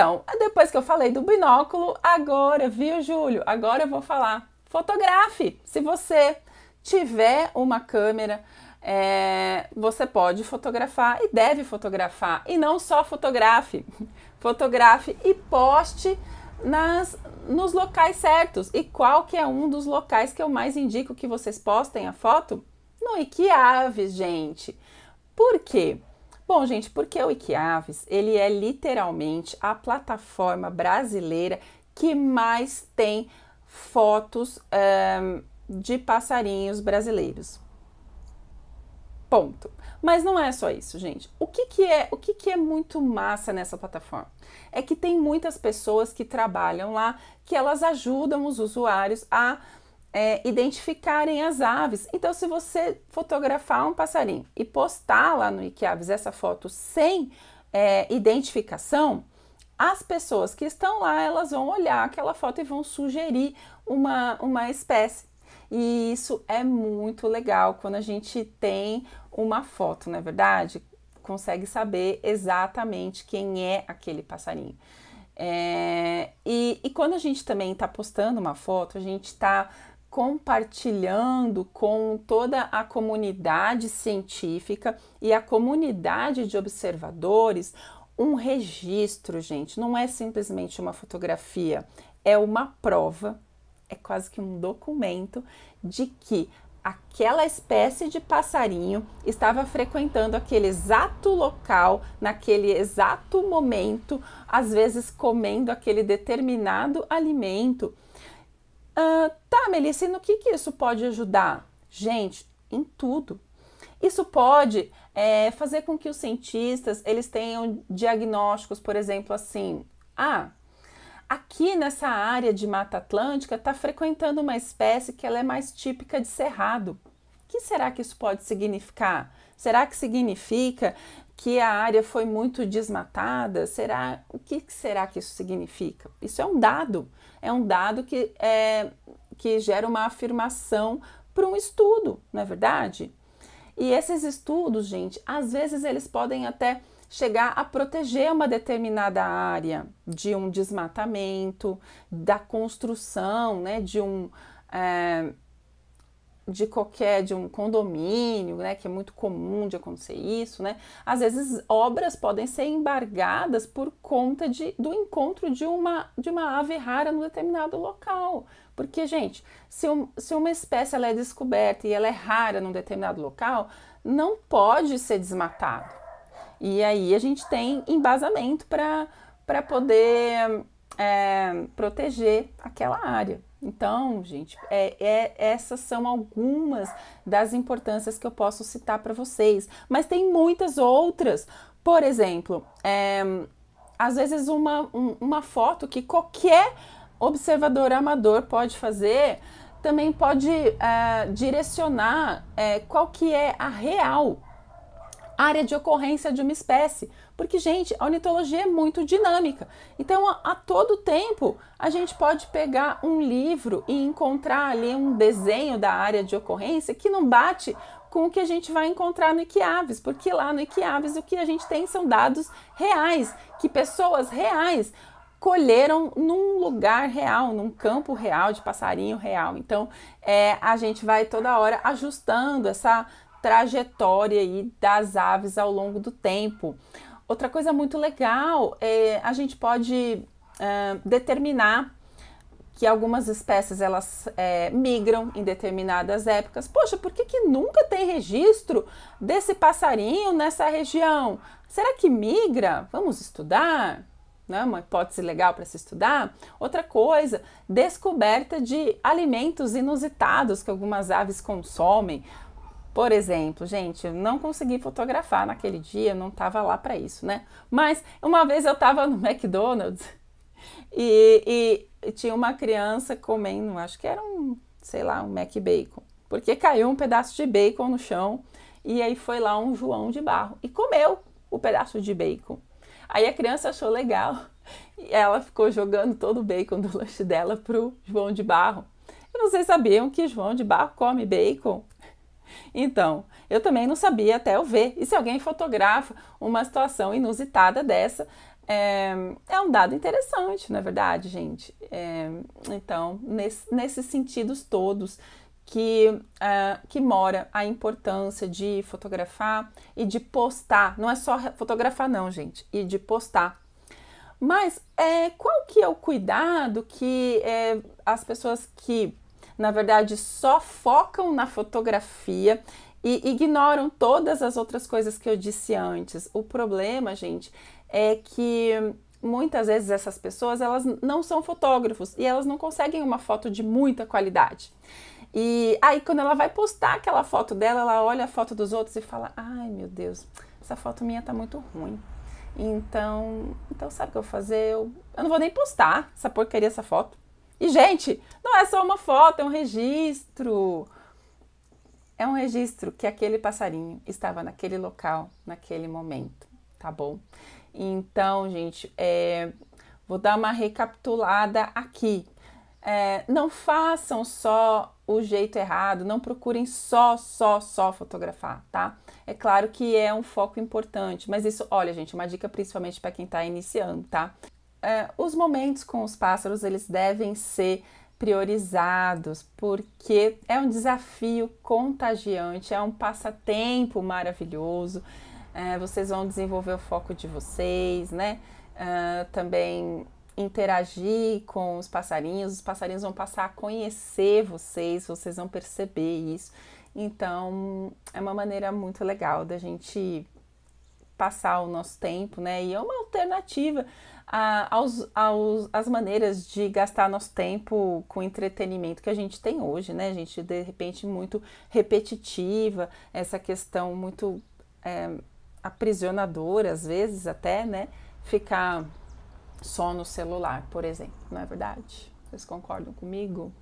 Então, depois que eu falei do binóculo, agora, viu, Júlio? Agora eu vou falar. Fotografe! Se você tiver uma câmera, é, você pode fotografar e deve fotografar. E não só fotografe. Fotografe e poste nas, nos locais certos. E qual que é um dos locais que eu mais indico que vocês postem a foto? No IKEA gente. Por quê? Bom, gente, porque o Iquiaves, ele é literalmente a plataforma brasileira que mais tem fotos um, de passarinhos brasileiros. Ponto. Mas não é só isso, gente. O que, que é o que, que é muito massa nessa plataforma? É que tem muitas pessoas que trabalham lá que elas ajudam os usuários a é, identificarem as aves. Então, se você fotografar um passarinho e postar lá no Aves essa foto sem é, identificação, as pessoas que estão lá elas vão olhar aquela foto e vão sugerir uma, uma espécie. E isso é muito legal quando a gente tem uma foto, não é verdade? Consegue saber exatamente quem é aquele passarinho. É, e, e quando a gente também está postando uma foto, a gente está compartilhando com toda a comunidade científica e a comunidade de observadores um registro, gente, não é simplesmente uma fotografia, é uma prova, é quase que um documento de que aquela espécie de passarinho estava frequentando aquele exato local, naquele exato momento, às vezes comendo aquele determinado alimento ah, tá, Melissa, e no que, que isso pode ajudar? Gente, em tudo. Isso pode é, fazer com que os cientistas eles tenham diagnósticos, por exemplo, assim: ah, aqui nessa área de Mata Atlântica está frequentando uma espécie que ela é mais típica de cerrado. O que será que isso pode significar? Será que significa que a área foi muito desmatada, será o que será que isso significa? Isso é um dado, é um dado que, é, que gera uma afirmação para um estudo, não é verdade? E esses estudos, gente, às vezes eles podem até chegar a proteger uma determinada área de um desmatamento, da construção, né, de um é, de qualquer de um condomínio, né, que é muito comum de acontecer isso, né? Às vezes obras podem ser embargadas por conta de, do encontro de uma de uma ave rara no determinado local. Porque, gente, se, um, se uma espécie ela é descoberta e ela é rara num determinado local, não pode ser desmatado. E aí a gente tem embasamento para para poder é, proteger aquela área. Então, gente, é, é, essas são algumas das importâncias que eu posso citar para vocês, mas tem muitas outras. Por exemplo, é, às vezes uma, um, uma foto que qualquer observador amador pode fazer também pode é, direcionar é, qual que é a real área de ocorrência de uma espécie. Porque, gente, a ornitologia é muito dinâmica. Então, a, a todo tempo, a gente pode pegar um livro e encontrar ali um desenho da área de ocorrência que não bate com o que a gente vai encontrar no Iquiaves, porque lá no Iquiaves o que a gente tem são dados reais, que pessoas reais colheram num lugar real, num campo real de passarinho real. Então, é, a gente vai toda hora ajustando essa trajetória aí das aves ao longo do tempo. Outra coisa muito legal é a gente pode é, determinar que algumas espécies elas é, migram em determinadas épocas. Poxa, por que, que nunca tem registro desse passarinho nessa região? Será que migra? Vamos estudar? Né? Uma hipótese legal para se estudar. Outra coisa, descoberta de alimentos inusitados que algumas aves consomem. Por exemplo, gente, eu não consegui fotografar naquele dia, não estava lá para isso, né? Mas uma vez eu estava no McDonald's e, e, tinha uma criança comendo, acho que era um, sei lá, um Mac Bacon, porque caiu um pedaço de bacon no chão e aí foi lá um João de Barro e comeu o pedaço de bacon. Aí a criança achou legal e ela ficou jogando todo o bacon do lanche dela pro João de Barro. vocês sabiam que João de Barro come bacon? Então, eu também não sabia até eu ver. E se alguém fotografa uma situação inusitada dessa, é, é um dado interessante, não é verdade, gente? É, então, nesse, nesses sentidos todos que, uh, que mora a importância de fotografar e de postar. Não é só fotografar, não, gente, e de postar. Mas é, qual que é o cuidado que é, as pessoas que na verdade, só focam na fotografia e ignoram todas as outras coisas que eu disse antes. O problema, gente, é que muitas vezes essas pessoas elas não são fotógrafos e elas não conseguem uma foto de muita qualidade. E aí quando ela vai postar aquela foto dela, ela olha a foto dos outros e fala: "Ai, meu Deus, essa foto minha tá muito ruim". Então, então sabe o que eu vou fazer? Eu, eu não vou nem postar essa porcaria essa foto. E, gente, não é só uma foto, é um registro. É um registro que aquele passarinho estava naquele local, naquele momento, tá bom? Então, gente, é, vou dar uma recapitulada aqui. É, não façam só o jeito errado, não procurem só, só, só fotografar, tá? É claro que é um foco importante, mas isso, olha, gente, uma dica principalmente para quem está iniciando, tá? uh, os momentos com os pássaros eles devem ser priorizados, porque é um desafio contagiante, é um passatempo maravilhoso. Uh, vocês vão desenvolver o foco de vocês, né? Uh, também interagir com os passarinhos, os passarinhos vão passar a conhecer vocês, vocês vão perceber isso. Então, é uma maneira muito legal da gente passar o nosso tempo, né? E é uma alternativa a, aos, aos, as maneiras de gastar nosso tempo com entretenimento que a gente tem hoje, né, gente? De repente, muito repetitiva, essa questão muito é, aprisionadora, às vezes até, né? Ficar só no celular, por exemplo, não é verdade? Vocês concordam comigo?